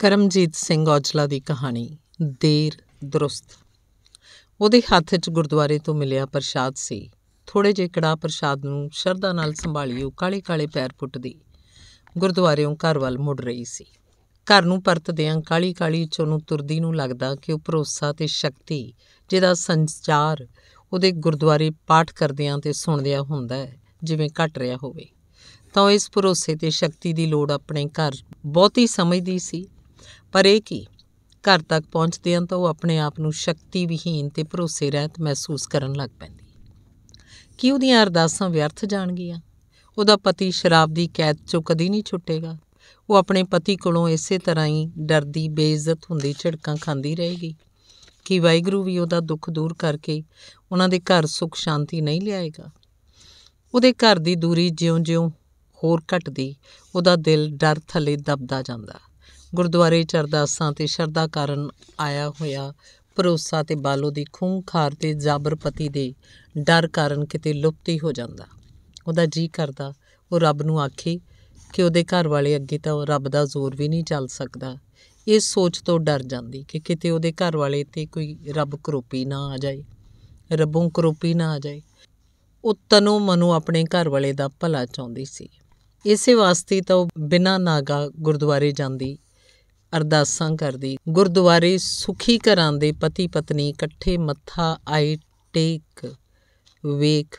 ਕਰਮਜੀਤ ਸਿੰਘ ਔਜਲਾ ਦੀ ਕਹਾਣੀ ਦੇਰ ਦਰੁਸਤ ਉਹਦੇ ਹੱਥ 'ਚ ਗੁਰਦੁਆਰੇ ਤੋਂ ਮਿਲਿਆ ਪ੍ਰਸ਼ਾਦ ਸੀ ਥੋੜੇ ਜਿਹੇ ਕੜਾ ਪ੍ਰਸ਼ਾਦ ਨੂੰ ਸ਼ਰਧਾ ਨਾਲ ਸੰਭਾਲੀ ਉਹ ਕਾਲੇ ਕਾਲੇ ਪੈਰ ਪੁੱਟਦੀ ਗੁਰਦੁਆਰਿਓਂ ਘਰ ਵੱਲ ਮੁੜ ਰਹੀ ਸੀ ਘਰ ਨੂੰ ਪਰਤਦਿਆਂ ਕਾਲੀ ਕਾਲੀ ਚੋਂ ਤੁਰਦੀ ਨੂੰ ਲੱਗਦਾ ਕਿ ਉਹ ਭਰੋਸਾ ਤੇ ਸ਼ਕਤੀ ਜਿਹਦਾ ਸੰਚਾਰ ਉਹਦੇ ਗੁਰਦੁਆਰੇ ਪਾਠ ਕਰਦਿਆਂ ਤੇ ਸੁਣਦਿਆਂ ਹੁੰਦਾ ਹੈ ਜਿਵੇਂ ਘਟ ਰਿਹਾ ਹੋਵੇ ਤਾਂ ਇਸ ਭਰੋਸੇ ਤੇ ਸ਼ਕਤੀ ਦੀ ਲੋੜ ਆਪਣੇ ਘਰ ਬਹੁਤੀ ਸਮਝਦੀ ਸੀ ਪਰ ਇਹ ਕੀ ਘਰ ਤੱਕ ਪਹੁੰਚਦੇ ਹਾਂ ਤਾਂ ਉਹ ਆਪਣੇ ਆਪ ਨੂੰ ਸ਼ਕਤੀ ਵਿਹੀਨ ਤੇ ਭਰੋਸੇ ਰਹਿਤ ਮਹਿਸੂਸ ਕਰਨ ਲੱਗ ਪੈਂਦੀ ਕੀ ਉਹਦੀਆਂ ਅਰਦਾਸਾਂ ਵਿਅਰਥ ਜਾਣਗੀਆਂ ਉਹਦਾ ਪਤੀ ਸ਼ਰਾਬ ਦੀ ਕੈਦ ਚੋਂ ਕਦੀ ਨਹੀਂ ਛੁੱਟੇਗਾ ਉਹ ਆਪਣੇ ਪਤੀ ਕੋਲੋਂ ਇਸੇ ਤਰ੍ਹਾਂ ਹੀ ਡਰਦੀ ਬੇਇੱਜ਼ਤ ਹੁੰਦੀ ਝਿੜਕਾਂ ਖਾਂਦੀ ਰਹੇਗੀ ਕਿ ਵਾਹਿਗੁਰੂ ਵੀ ਉਹਦਾ ਦੁੱਖ ਦੂਰ ਕਰਕੇ ਉਹਨਾਂ ਦੇ ਘਰ ਸੁੱਖ ਸ਼ਾਂਤੀ ਨਹੀਂ ਲਿਆਏਗਾ ਉਹਦੇ ਘਰ ਦੀ ਦੂਰੀ ਜਿਉਂ-ਜਿਉਂ ਹੋਰ ਘਟਦੀ ਉਹਦਾ ਦਿਲ ਡਰ ਥੱਲੇ ਦਬਦਾ ਜਾਂਦਾ ਗੁਰਦੁਆਰੇ 'ਚ ਅਰਦਾਸਾਂ ਤੇ ਸ਼ਰਧਾ ਕਾਰਨ ਆਇਆ ਹੋਇਆ ਭਰੋਸਾ ਤੇ ਬਾਲੋ ਦੀ ਖੂੰਖਾਰ ਤੇ ਜ਼ਬਰਪਤੀ ਦੇ ਡਰ ਕਾਰਨ ਕਿਤੇ ਲੁਪਤੀ ਹੋ ਜਾਂਦਾ ਉਹਦਾ ਜੀ ਕਰਦਾ ਉਹ ਰੱਬ ਨੂੰ ਆਖੇ ਕਿ ਉਹਦੇ ਘਰ ਵਾਲੇ ਅੱਗੇ ਤਾਂ ਉਹ ਰੱਬ ਦਾ ਜ਼ੋਰ ਵੀ ਨਹੀਂ ਚੱਲ ਸਕਦਾ ਇਸ ਸੋਚ ਤੋਂ ਡਰ ਜਾਂਦੀ ਕਿ ਕਿਤੇ ਉਹਦੇ ਘਰ ਵਾਲੇ ਤੇ ਕੋਈ ਰੱਬ ਕਰੋਪੀ ਨਾ ਆ ਜਾਏ ਰੱਬੋਂ ਕਰੋਪੀ ਨਾ ਆ ਜਾਏ ਉਹ ਤਨੋ ਮਨੋ ਆਪਣੇ ਘਰ ਵਾਲੇ ਦਾ ਭਲਾ ਚਾਹੁੰਦੀ ਸੀ ਇਸੇ ਵਾਸਤੇ ਤਾਂ ਉਹ ਬਿਨਾਂ ਨਾਗਾ ਗੁਰਦੁਆਰੇ ਜਾਂਦੀ ਅਰਦਾਸਾਂ ਕਰਦੀ ਗੁਰਦੁਆਰੇ ਸੁਖੀ ਘਰਾਂ ਦੇ ਪਤੀ ਪਤਨੀ ਇਕੱਠੇ ਮੱਥਾ ਆਈ ਟੇਕ ਵੇਖ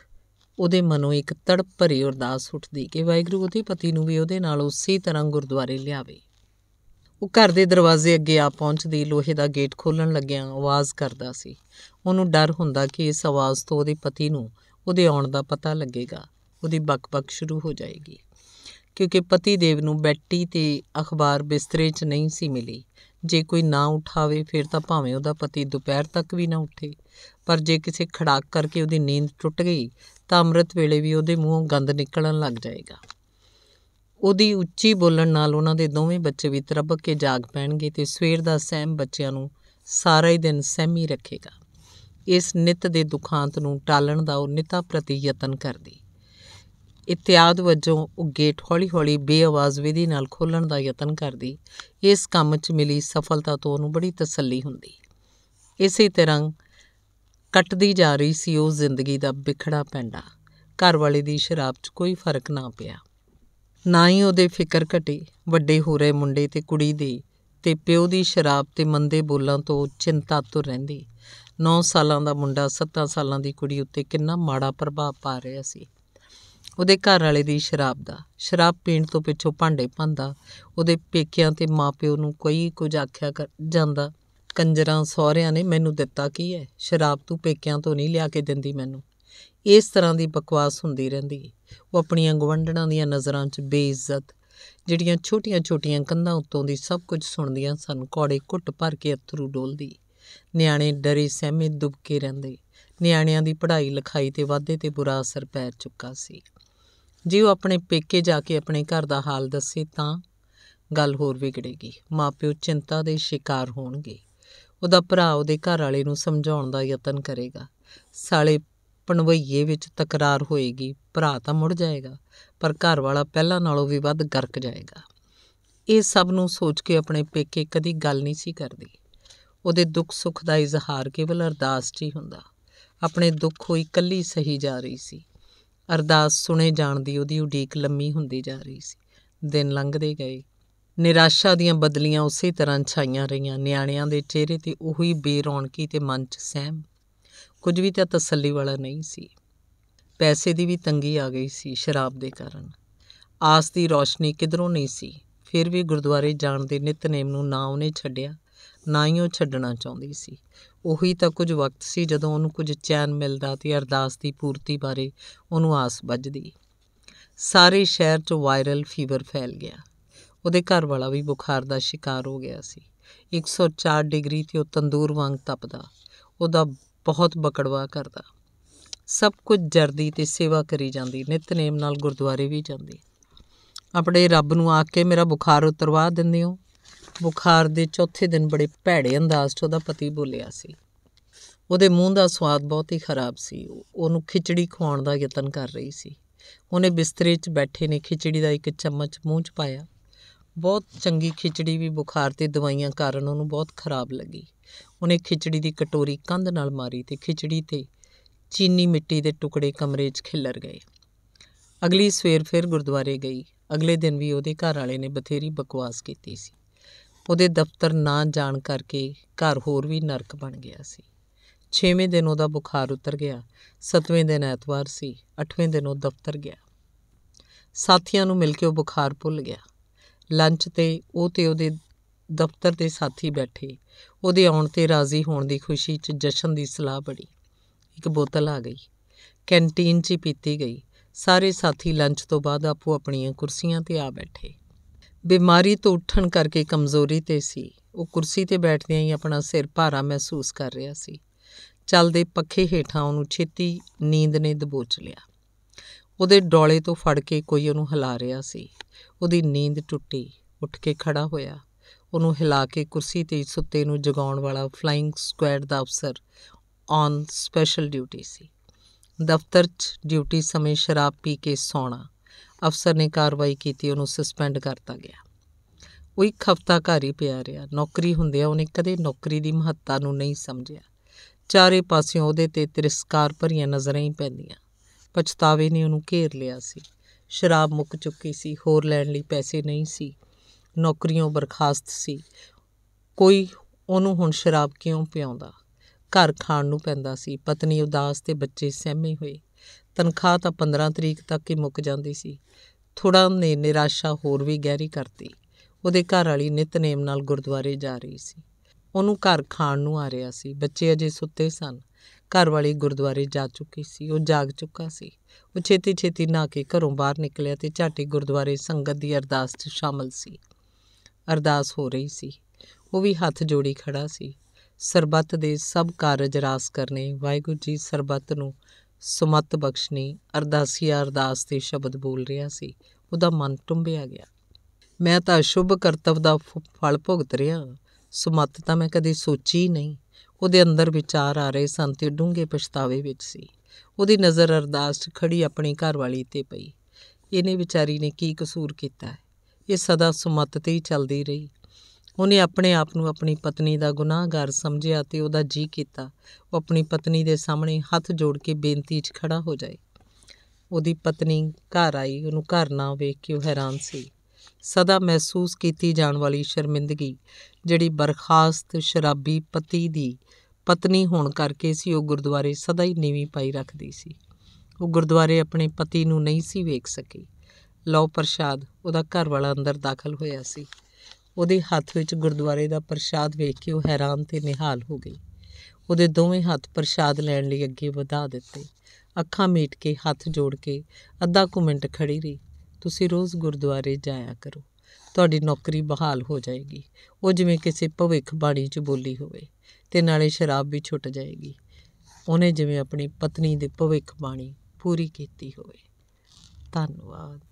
ਉਹਦੇ ਮਨੋਂ ਇੱਕ ਤੜਪ ਭਰੀ ਅਰਦਾਸ ਉੱਠਦੀ ਕਿ ਵਾਹਿਗੁਰੂ ਉਹਦੇ ਪਤੀ ਨੂੰ ਵੀ ਉਹਦੇ ਨਾਲ ਉਸੇ ਤਰ੍ਹਾਂ ਗੁਰਦੁਆਰੇ ਲਿਆਵੇ ਉਹ ਘਰ ਦੇ ਦਰਵਾਜ਼ੇ ਅੱਗੇ ਆ ਪਹੁੰਚਦੀ ਲੋਹੇ ਦਾ ਗੇਟ ਖੋਲਣ ਲੱਗਿਆਂ ਆਵਾਜ਼ ਕਰਦਾ ਸੀ ਉਹਨੂੰ ਡਰ ਹੁੰਦਾ ਕਿ ਇਸ ਆਵਾਜ਼ ਤੋਂ ਉਹਦੇ ਪਤੀ ਨੂੰ ਉਹਦੇ ਆਉਣ ਦਾ ਪਤਾ ਲੱਗੇਗਾ ਉਹਦੀ ਬਕਬਕ ਸ਼ੁਰੂ ਹੋ ਜਾਏਗੀ ਕਿਉਂਕਿ ਪਤੀ ਦੇਵ ਨੂੰ ਬੈਟੀ ਤੇ ਅਖਬਾਰ ਬਿਸਤਰੇ 'ਚ ਨਹੀਂ ਸੀ ਮਿਲੀ ਜੇ ਕੋਈ ਨਾ ਉਠਾਵੇ ਫਿਰ ਤਾਂ ਭਾਵੇਂ ਉਹਦਾ ਪਤੀ ਦੁਪਹਿਰ ਤੱਕ ਵੀ ਨਾ ਉੱਠੇ ਪਰ ਜੇ ਕਿਸੇ ਖੜਾਕ ਕਰਕੇ ਉਹਦੀ ਨੀਂਦ ਟੁੱਟ ਗਈ ਤਾਂ ਅੰਮ੍ਰਿਤ ਵੇਲੇ ਵੀ ਉਹਦੇ ਮੂੰਹੋਂ ਗੰਦ ਨਿਕਲਣ ਲੱਗ ਜਾਏਗਾ ਉਹਦੀ ਉੱਚੀ ਬੋਲਣ ਨਾਲ ਉਹਨਾਂ ਦੇ ਦੋਵੇਂ ਬੱਚੇ ਵੀ ਤਰਬਕ ਕੇ ਜਾਗ ਪੈਣਗੇ ਤੇ ਸਵੇਰ ਦਾ ਸਹਿਮ ਬੱਚਿਆਂ ਨੂੰ ਸਾਰਾ ਹੀ ਦਿਨ ਸਹਿਮੀ ਰੱਖੇਗਾ ਇਸ ਨਿਤ ਦੇ ਦੁਖਾਂਤ ਨੂੰ ਟਾਲਣ ਦਾ ਉਹ ਨਿਤਾ ਪ੍ਰਤੀ ਯਤਨ ਕਰਦੀ ਇਤਿਆਦ ਵਜੋਂ ਉਹ ਗੇਟ ਹੌਲੀ-ਹੌਲੀ ਬੇਆਵਾਜ਼ ਵਿਧੀ ਨਾਲ ਖੋਲਣ ਦਾ ਯਤਨ ਕਰਦੀ ਇਸ ਕੰਮ 'ਚ ਮਿਲੀ ਸਫਲਤਾ ਤੋਂ ਉਹਨੂੰ ਬੜੀ ਤਸੱਲੀ ਹੁੰਦੀ ਇਸੇ ਤਰ੍ਹਾਂ ਕੱਟਦੀ ਜਾ ਰਹੀ ਸੀ ਉਹ ਜ਼ਿੰਦਗੀ ਦਾ ਵਿਖੜਾ ਪੈਂਡਾ ਘਰ ਵਾਲੇ ਦੀ ਸ਼ਰਾਬ 'ਚ ਕੋਈ ਫਰਕ ਨਾ ਪਿਆ ਨਾ ਹੀ ਉਹਦੇ ਫਿਕਰ ਘਟੇ ਵੱਡੇ ਹੋ ਰਹੇ ਮੁੰਡੇ ਤੇ ਕੁੜੀ ਦੀ ਤੇ ਪਿਓ ਦੀ ਸ਼ਰਾਬ ਤੇ ਮੰਦੇ ਬੋਲਾਂ ਤੋਂ ਚਿੰਤਾ ਤੁਰ ਰਹਿੰਦੀ 9 ਸਾਲਾਂ ਦਾ ਮੁੰਡਾ 7 ਸਾਲਾਂ ਦੀ ਕੁੜੀ ਉੱਤੇ ਕਿੰਨਾ ਮਾੜਾ ਪ੍ਰਭਾਵ ਪਾ ਰਿਹਾ ਸੀ ਉਹਦੇ ਘਰ ਵਾਲੇ ਦੀ ਸ਼ਰਾਬ ਦਾ ਸ਼ਰਾਬ ਪੀਣ ਤੋਂ ਪਿੱਛੋਂ ਭਾਂਡੇ ਭੰਦਾ ਉਹਦੇ ਪੇਕਿਆਂ ਤੇ ਮਾਪਿਓ ਨੂੰ ਕੋਈ ਕੁਝ ਆਖਿਆ ਜਾਂਦਾ ਕੰਜਰਾਂ ਸਹੁਰਿਆਂ ਨੇ ਮੈਨੂੰ ਦਿੱਤਾ ਕੀ ਹੈ ਸ਼ਰਾਬ ਤੂੰ ਪੇਕਿਆਂ ਤੋਂ ਨਹੀਂ ਲਿਆ ਕੇ ਦਿੰਦੀ ਮੈਨੂੰ ਇਸ ਤਰ੍ਹਾਂ ਦੀ ਬਕਵਾਸ ਹੁੰਦੀ ਰਹਿੰਦੀ ਉਹ ਆਪਣੀਆਂ ਗਵੰਡਣਾਂ ਦੀਆਂ ਨਜ਼ਰਾਂ 'ਚ ਬੇਇੱਜ਼ਤ ਜਿਹੜੀਆਂ ਛੋਟੀਆਂ-ਛੋਟੀਆਂ ਕੰਧਾਂ ਉੱਤੋਂ ਦੀ ਸਭ ਕੁਝ ਸੁਣਦੀਆਂ ਸਨ ਕੋੜੇ ਘੁੱਟ ਭਰ ਕੇ ਅਥਰੂ ਡੋਲਦੀ ਨਿਆਣੇ ਡਰੇ ਸਹਿਮੇ ਦੁਬਕੇ ਰਹਿੰਦੇ ਨਿਆਣਿਆਂ ਦੀ ਪੜ੍ਹਾਈ ਲਿਖਾਈ ਤੇ ਵਾਧੇ ਤੇ ਬੁਰਾ ਅਸਰ ਪੈ ਚੁੱਕਾ ਸੀ ਜੇ ਉਹ ਆਪਣੇ ਪੇਕੇ ਜਾ ਕੇ ਆਪਣੇ ਘਰ ਦਾ ਹਾਲ ਦੱਸੇ ਤਾਂ ਗੱਲ ਹੋਰ ਵਿਗੜੇਗੀ ਮਾਪਿਓ ਚਿੰਤਾ ਦੇ ਸ਼ਿਕਾਰ ਹੋਣਗੇ ਉਹਦਾ ਭਰਾ ਉਹਦੇ ਘਰ ਵਾਲੇ ਨੂੰ ਸਮਝਾਉਣ ਦਾ ਯਤਨ ਕਰੇਗਾ ਸਾਲੇ ਪਣਵਈਏ ਵਿੱਚ ਤਕਰਾਰ ਹੋਏਗੀ ਭਰਾ ਤਾਂ ਮੁੜ ਜਾਏਗਾ ਪਰ ਘਰ ਵਾਲਾ ਪਹਿਲਾਂ ਨਾਲੋਂ ਵੀ ਵੱਧ ਗਰਕ ਜਾਏਗਾ ਇਹ ਸਭ ਨੂੰ ਸੋਚ ਕੇ ਆਪਣੇ ਪੇਕੇ ਕਦੀ ਗੱਲ ਨਹੀਂ ਸੀ ਕਰਦੀ ਉਹਦੇ ਦੁੱਖ ਸੁੱਖ ਦਾ ਇਜ਼ਹਾਰ ਕੇਵਲ ਅਰਦਾਸ 'ਚ ਹੀ ਹੁੰਦਾ ਆਪਣੇ ਦੁੱਖ ਹੋਈ ਕੱਲੀ ਸਹੀ ਜਾ ਰਹੀ ਸੀ ਅਰਦਾਸ ਸੁਣੇ ਜਾਣ ਦੀ ਉਹਦੀ ਉਡੀਕ ਲੰਮੀ ਹੁੰਦੀ ਜਾ ਰਹੀ ਸੀ ਦਿਨ ਲੰਘਦੇ ਗਏ ਨਿਰਾਸ਼ਾ ਦੀਆਂ ਬਦਲੀਆਂ ਉਸੇ ਤਰ੍ਹਾਂ ਛਾਈਆਂ ਰਹੀਆਂ ਨਿਆਣਿਆਂ ਦੇ ਚਿਹਰੇ ਤੇ ਉਹੀ ਬੇਰੌਣਕੀ ਤੇ ਮਨ 'ਚ ਸਹਿਮ ਕੁਝ ਵੀ ਤਾਂ ਤਸੱਲੀ ਵਾਲਾ ਨਹੀਂ ਸੀ ਪੈਸੇ ਦੀ ਵੀ ਤੰਗੀ ਆ ਗਈ ਸੀ ਸ਼ਰਾਬ ਦੇ ਕਾਰਨ ਆਸ ਦੀ ਰੋਸ਼ਨੀ ਕਿਧਰੋਂ ਨਹੀਂ ਸੀ ਫਿਰ ਵੀ ਗੁਰਦੁਆਰੇ ਜਾਣ ਦੇ ਨਿਤਨੇਮ ਨੂੰ ਨਾ ਉਹਨੇ ਛੱਡਿਆ ਨਾ ਹੀ ਉਹ ਛੱਡਣਾ ਚਾਹੁੰਦੀ ਸੀ ਉਹੀ ਤਾਂ ਕੁਝ ਵਕਤ ਸੀ ਜਦੋਂ ਉਹਨੂੰ ਕੁਝ ਚੈਨ ਮਿਲਦਾ ਤੇ ਅਰਦਾਸ ਦੀ ਪੂਰਤੀ ਬਾਰੇ ਉਹਨੂੰ ਆਸ ਵੱਜਦੀ ਸਾਰੇ ਸ਼ਹਿਰ 'ਚ ਵਾਇਰਲ ਫੀਵਰ ਫੈਲ ਗਿਆ ਉਹਦੇ ਘਰ ਵਾਲਾ ਵੀ ਬੁਖਾਰ ਦਾ ਸ਼ਿਕਾਰ ਹੋ ਗਿਆ ਸੀ 104 ਡਿਗਰੀ ਤੇ ਉਹ ਤੰਦੂਰ ਵਾਂਗ ਤਪਦਾ ਉਹਦਾ ਬਹੁਤ ਬਕੜਵਾ ਕਰਦਾ ਸਭ ਕੁਝ ਜਰਦੀ ਤੇ ਸੇਵਾ ਕਰੀ ਜਾਂਦੀ ਨਿਤਨੇਮ ਨਾਲ ਗੁਰਦੁਆਰੇ ਵੀ ਜਾਂਦੀ ਆਪਣੇ ਰੱਬ ਨੂੰ ਆ ਕੇ ਮੇਰਾ ਬੁਖਾਰ ਉਤਰਵਾ ਦਿੰਦੇ ਹੋ ਬੁਖਾਰ ਦੇ ਚੌਥੇ ਦਿਨ ਬੜੇ ਭੈੜੇ ਅੰਦਾਜ਼ 'ਚ ਉਹਦਾ ਪਤੀ ਬੋਲਿਆ ਸੀ ਉਹਦੇ ਮੂੰਹ ਦਾ ਸਵਾਦ ਬਹੁਤ ਹੀ ਖਰਾਬ ਸੀ ਉਹਨੂੰ ਖਿਚੜੀ ਖਵਾਉਣ ਦਾ ਯਤਨ ਕਰ ਰਹੀ ਸੀ ਉਹਨੇ ਬਿਸਤਰੇ 'ਚ ਬੈਠੇ ਨੇ ਖਿਚੜੀ ਦਾ ਇੱਕ ਚਮਚ ਮੂੰਹ 'ਚ ਪਾਇਆ ਬਹੁਤ ਚੰਗੀ ਖਿਚੜੀ ਵੀ ਬੁਖਾਰ ਤੇ ਦਵਾਈਆਂ ਕਾਰਨ ਉਹਨੂੰ ਬਹੁਤ ਖਰਾਬ ਲੱਗੀ ਉਹਨੇ ਖਿਚੜੀ ਦੀ ਕਟੋਰੀ ਕੰਧ ਨਾਲ ਮਾਰੀ ਤੇ ਖਿਚੜੀ ਤੇ ਚੀਨੀ ਮਿੱਟੀ ਦੇ ਟੁਕੜੇ ਕਮਰੇ 'ਚ ਖਿਲਰ ਗਏ ਅਗਲੀ ਸਵੇਰ ਫਿਰ ਗੁਰਦੁਆਰੇ ਗਈ ਅਗਲੇ ਦਿਨ ਵੀ ਉਹਦੇ ਘਰ ਵਾਲੇ ਨੇ ਬਥੇਰੀ ਬਕਵਾਸ ਕੀਤੀ ਸੀ ਉਹਦੇ ਦਫ਼ਤਰ ਨਾ ਜਾਣ ਕਰਕੇ ਘਰ ਹੋਰ ਵੀ ਨਰਕ ਬਣ ਗਿਆ ਸੀ 6ਵੇਂ ਦਿਨ ਉਹਦਾ ਬੁਖਾਰ ਉਤਰ ਗਿਆ 7ਵੇਂ ਦਿਨ ਐਤਵਾਰ ਸੀ 8ਵੇਂ ਦਿਨ ਉਹ ਦਫ਼ਤਰ ਗਿਆ ਸਾਥੀਆਂ ਨੂੰ ਮਿਲ ਕੇ ਉਹ ਬੁਖਾਰ ਭੁੱਲ ਗਿਆ ਲੰਚ ਤੇ ਉਹ ਤੇ ਉਹਦੇ ਦਫ਼ਤਰ ਦੇ ਸਾਥੀ ਬੈਠੇ ਉਹਦੇ ਆਉਣ ਤੇ ਰਾਜ਼ੀ ਹੋਣ ਦੀ ਖੁਸ਼ੀ 'ਚ ਜਸ਼ਨ ਦੀ ਸਲਾਹ ਬੜੀ ਇੱਕ ਬੋਤਲ ਆ ਗਈ ਕੈਂਟੀਨ 'ਚ ਪੀਤੀ ਗਈ ਸਾਰੇ ਸਾਥੀ ਲੰਚ ਤੋਂ ਬਾਅਦ ਆਪੋ ਆਪਣੀਆਂ ਕੁਰਸੀਆਂ ਤੇ ਆ ਬੈਠੇ ਬਿਮਾਰੀ ਤੋਂ ਉੱਠਣ ਕਰਕੇ ਕਮਜ਼ੋਰੀ ਤੇ ਸੀ ਉਹ ਕੁਰਸੀ ਤੇ ਬੈਠਦਿਆਂ ਹੀ ਆਪਣਾ ਸਿਰ ਭਾਰਾ ਮਹਿਸੂਸ ਕਰ ਰਿਹਾ ਸੀ ਚਲਦੇ ਪੱਖੇ ਹੇਠਾਂ ਉਹਨੂੰ ਛੇਤੀ ਨੀਂਦ ਨੇ ਦਬੋਚ ਲਿਆ ਉਹਦੇ ਡੋਲੇ ਤੋਂ ਫੜ ਕੇ ਕੋਈ ਉਹਨੂੰ ਹਿਲਾ ਰਿਹਾ ਸੀ ਉਹਦੀ ਨੀਂਦ ਟੁੱਟੀ ਉੱਠ ਕੇ ਖੜਾ ਹੋਇਆ ਉਹਨੂੰ ਹਿਲਾ ਕੇ ਕੁਰਸੀ ਤੇ ਸੁੱਤੇ ਨੂੰ ਜਗਾਉਣ ਵਾਲਾ ਫਲਾਈਂਗ ਸਕੁਐਡ ਦਾ ਅਫਸਰ ਔਨ ਸਪੈਸ਼ਲ ਡਿਊਟੀ ਸੀ ਦਫ਼ਤਰ 'ਚ ਡਿਊਟੀ ਸਮੇਂ ਸ਼ਰਾਬ ਪੀ ਕੇ ਸੌਣਾ ਅਫਸਰ ਨੇ ਕਾਰਵਾਈ ਕੀਤੀ ਉਹਨੂੰ ਸਸਪੈਂਡ ਕਰਤਾ ਗਿਆ ਉਹ ਇੱਕ ਹਫ਼ਤਾ ਘਰ ਹੀ ਪਿਆ ਰਿਹਾ ਨੌਕਰੀ ਹੁੰਦਿਆਂ ਉਹਨੇ ਕਦੇ ਨੌਕਰੀ ਦੀ ਮਹੱਤਤਾ ਨੂੰ ਨਹੀਂ ਸਮਝਿਆ ਚਾਰੇ ਪਾਸਿਓਂ ਉਹਦੇ ਤੇ ਤਿਰਸਕਾਰ ਭਰੀਆਂ ਨਜ਼ਰਾਂ ਹੀ ਪੈਂਦੀਆਂ ਪਛਤਾਵੇ ਨੇ ਉਹਨੂੰ ਘੇਰ ਲਿਆ ਸੀ ਸ਼ਰਾਬ ਮੁੱਕ ਚੁੱਕੀ ਸੀ ਹੋਰ ਲੈਣ ਲਈ ਪੈਸੇ ਨਹੀਂ ਸੀ ਨੌਕਰੀਆਂ ਬਰਖਾਸਤ ਸੀ ਕੋਈ ਉਹਨੂੰ ਹੁਣ ਸ਼ਰਾਬ ਕਿਉਂ ਪਿਆਉਂਦਾ ਘਰ ਖਾਣ ਨੂੰ ਪੈਂਦਾ ਸੀ ਪਤਨੀ ਉਦਾਸ ਤੇ ਬੱਚੇ ਸਹਿਮੇ ਹੋਏ ਤਨਖਾਹ ਤਾਂ 15 ਤਰੀਕ ਤੱਕ ਹੀ ਮੁੱਕ ਜਾਂਦੀ ਸੀ ਥੋੜਾ ਨੇ ਨਿਰਾਸ਼ਾ ਹੋਰ ਵੀ ਗਹਿਰੀ ਕਰਤੀ ਉਹਦੇ ਘਰ ਵਾਲੀ ਨਿਤਨੇਮ ਨਾਲ ਗੁਰਦੁਆਰੇ ਜਾ ਰਹੀ ਸੀ ਉਹਨੂੰ ਘਰ ਖਾਣ ਨੂੰ ਆ ਰਿਹਾ ਸੀ ਬੱਚੇ ਅਜੇ ਸੁੱਤੇ ਸਨ ਘਰ ਵਾਲੀ ਗੁਰਦੁਆਰੇ ਜਾ ਚੁੱਕੀ ਸੀ ਉਹ ਜਾਗ ਚੁੱਕਾ ਸੀ ਉਹ ਛੇਤੀ ਛੇਤੀ ਨਾ ਕੇ ਘਰੋਂ ਬਾਹਰ ਨਿਕਲਿਆ ਤੇ ਝਾਟੀ ਗੁਰਦੁਆਰੇ ਸੰਗਤ ਦੀ ਅਰਦਾਸ 'ਚ ਸ਼ਾਮਲ ਸੀ ਅਰਦਾਸ ਹੋ ਰਹੀ ਸੀ ਉਹ ਵੀ ਹੱਥ ਜੋੜੀ ਖੜਾ ਸੀ ਸਰਬੱਤ ਦੇ ਸਭ ਕਾਰਜ ਰਾਸ ਕਰਨੇ ਵਾਹਿਗੁਰੂ ਜੀ ਸਰਬੱਤ ਨੂੰ ਸੁਮਤ ਬਖਸ਼ਨੀ ਅਰਦਾਸੀਆ ਅਰਦਾਸ ਦੇ ਸ਼ਬਦ ਬੋਲ ਰਿਹਾ ਸੀ ਉਹਦਾ ਮਨ ਟੁੰਬਿਆ ਗਿਆ ਮੈਂ ਤਾਂ ਸ਼ੁਭ ਕਰਤਵ ਦਾ ਫਲ ਭੁਗਤ ਰਿਹਾ ਸੁਮਤ ਤਾਂ ਮੈਂ ਕਦੇ ਸੋਚੀ ਨਹੀਂ ਉਹਦੇ ਅੰਦਰ ਵਿਚਾਰ ਆ ਰਹੇ ਸਨ ਤੇ ਡੂੰਘੇ ਪਛਤਾਵੇ ਵਿੱਚ ਸੀ ਉਹਦੀ ਨਜ਼ਰ ਅਰਦਾਸ 'ਚ ਖੜੀ ਆਪਣੀ ਘਰ ਵਾਲੀ ਤੇ ਪਈ ਇਹਨੇ ਵਿਚਾਰੀ ਨੇ ਕੀ ਕਸੂਰ ਕੀਤਾ ਇਹ ਸਦਾ ਸੁਮਤ ਤੇ ਹੀ ਚੱਲਦੀ ਰਹੀ ਉਹਨੇ ਆਪਣੇ ਆਪ ਨੂੰ ਆਪਣੀ ਪਤਨੀ ਦਾ ਗੁਨਾਹਗਾਰ ਸਮਝਿਆ ਤੇ ਉਹਦਾ ਜੀ ਕੀਤਾ ਉਹ ਆਪਣੀ ਪਤਨੀ ਦੇ ਸਾਹਮਣੇ ਹੱਥ ਜੋੜ ਕੇ ਬੇਨਤੀ 'ਚ ਖੜਾ ਹੋ ਜਾਏ ਉਹਦੀ ਪਤਨੀ ਘਰ ਆਈ ਉਹਨੂੰ ਘਰ ਨਾ ਵੇਖ ਕੇ ਉਹ ਹੈਰਾਨ ਸੀ ਸਦਾ ਮਹਿਸੂਸ ਕੀਤੀ ਜਾਣ ਵਾਲੀ ਸ਼ਰਮਿੰਦਗੀ ਜਿਹੜੀ ਬਰਖਾਸਤ ਸ਼ਰਾਬੀ ਪਤੀ ਦੀ ਪਤਨੀ ਹੋਣ ਕਰਕੇ ਸੀ ਉਹ ਗੁਰਦੁਆਰੇ ਸਦਾ ਹੀ ਨੀਵੀਂ ਪਾਈ ਰੱਖਦੀ ਸੀ ਉਹ ਗੁਰਦੁਆਰੇ ਆਪਣੇ ਪਤੀ ਨੂੰ ਨਹੀਂ ਸੀ ਵੇਖ ਸਕੀ ਲਓ ਪ੍ਰਸ਼ਾਦ ਉਹਦਾ ਘਰ ਵਾਲਾ ਅੰਦਰ ਦਾਖਲ ਹੋਇਆ ਸੀ ਉਹਦੇ ਹੱਥ ਵਿੱਚ ਗੁਰਦੁਆਰੇ ਦਾ ਪ੍ਰਸ਼ਾਦ ਵੇਖ ਕੇ ਉਹ ਹੈਰਾਨ ਤੇ ਨਿਹਾਲ ਹੋ ਗਈ ਉਹਦੇ ਦੋਵੇਂ ਹੱਥ ਪ੍ਰਸ਼ਾਦ ਲੈਣ ਲਈ ਅੱਗੇ ਵਧਾ ਦਿੱਤੇ ਅੱਖਾਂ ਮੀਟ ਕੇ ਹੱਥ ਜੋੜ ਕੇ ਅੱਧਾ ਕੁ ਮਿੰਟ ਖੜੀ ਰਹੀ ਤੁਸੀਂ ਰੋਜ਼ ਗੁਰਦੁਆਰੇ ਜਾਇਆ ਕਰੋ ਤੁਹਾਡੀ ਨੌਕਰੀ ਬਹਾਲ ਹੋ ਜਾਏਗੀ ਉਹ ਜਿਵੇਂ ਕਿਸੇ ਭਵਿੱਖ ਬਾਣੀ 'ਚ ਬੋਲੀ ਹੋਵੇ ਤੇ ਨਾਲੇ ਸ਼ਰਾਬ ਵੀ ਛੁੱਟ ਜਾਏਗੀ ਉਹਨੇ ਜਿਵੇਂ ਆਪਣੀ ਪਤਨੀ ਦੇ ਭਵਿੱਖ ਬਾਣੀ ਪੂਰੀ ਕੀਤੀ ਹੋਵੇ ਧੰਨਵਾਦ